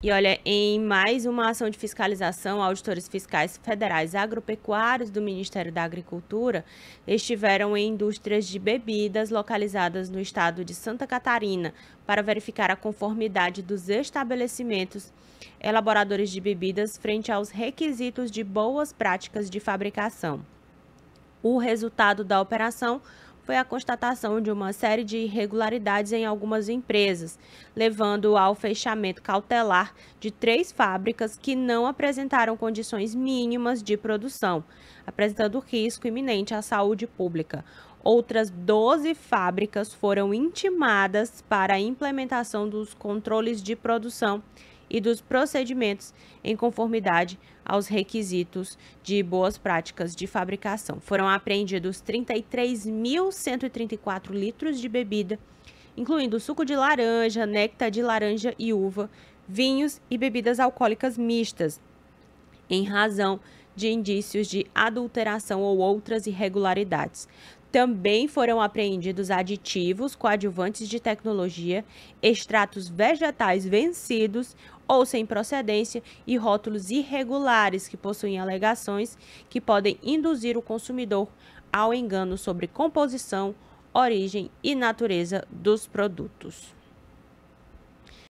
E olha, em mais uma ação de fiscalização, auditores fiscais federais agropecuários do Ministério da Agricultura estiveram em indústrias de bebidas localizadas no estado de Santa Catarina para verificar a conformidade dos estabelecimentos elaboradores de bebidas frente aos requisitos de boas práticas de fabricação. O resultado da operação foi a constatação de uma série de irregularidades em algumas empresas, levando ao fechamento cautelar de três fábricas que não apresentaram condições mínimas de produção, apresentando risco iminente à saúde pública. Outras 12 fábricas foram intimadas para a implementação dos controles de produção e dos procedimentos em conformidade aos requisitos de boas práticas de fabricação. Foram apreendidos 33.134 litros de bebida, incluindo suco de laranja, néctar de laranja e uva, vinhos e bebidas alcoólicas mistas, em razão de indícios de adulteração ou outras irregularidades. Também foram apreendidos aditivos, coadjuvantes de tecnologia, extratos vegetais vencidos ou sem procedência e rótulos irregulares que possuem alegações que podem induzir o consumidor ao engano sobre composição, origem e natureza dos produtos.